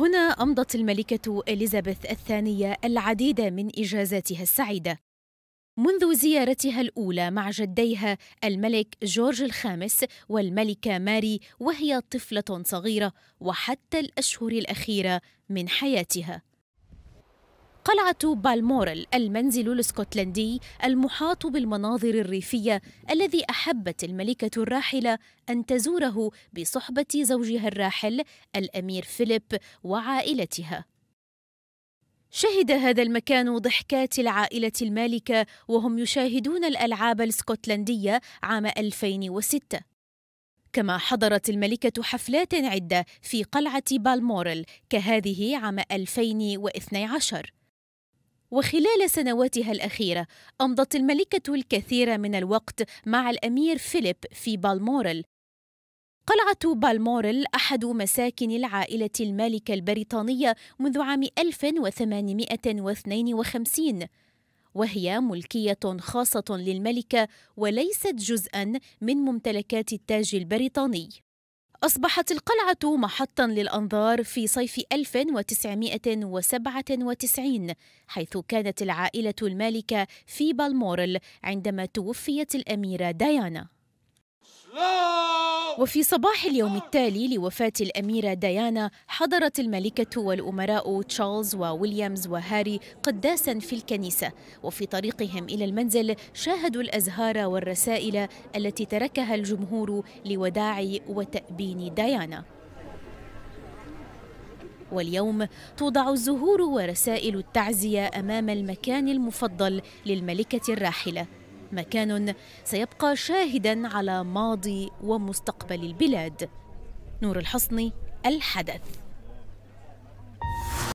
هنا أمضت الملكة إليزابيث الثانية العديد من إجازاتها السعيدة منذ زيارتها الأولى مع جديها الملك جورج الخامس والملكة ماري وهي طفلة صغيرة وحتى الأشهر الأخيرة من حياتها قلعة بالمورل المنزل الاسكتلندي المحاط بالمناظر الريفية الذي أحبت الملكة الراحلة أن تزوره بصحبة زوجها الراحل الأمير فيليب وعائلتها. شهد هذا المكان ضحكات العائلة المالكة وهم يشاهدون الألعاب الاسكتلندية عام 2006 كما حضرت الملكة حفلات عدة في قلعة بالمورل كهذه عام 2012 وخلال سنواتها الأخيرة أمضت الملكة الكثير من الوقت مع الأمير فيليب في بالمورل قلعة بالمورل أحد مساكن العائلة المالكة البريطانية منذ عام 1852 وهي ملكية خاصة للملكة وليست جزءا من ممتلكات التاج البريطاني أصبحت القلعة محطا للأنظار في صيف 1997 حيث كانت العائلة المالكة في بالمورل عندما توفيت الأميرة ديانا. وفي صباح اليوم التالي لوفاة الأميرة ديانا حضرت الملكة والأمراء تشارلز وويليامز وهاري قداسا في الكنيسة وفي طريقهم إلى المنزل شاهدوا الأزهار والرسائل التي تركها الجمهور لوداع وتأبين ديانا واليوم توضع الزهور ورسائل التعزية أمام المكان المفضل للملكة الراحلة مكان سيبقى شاهدا على ماضي ومستقبل البلاد نور الحصني الحدث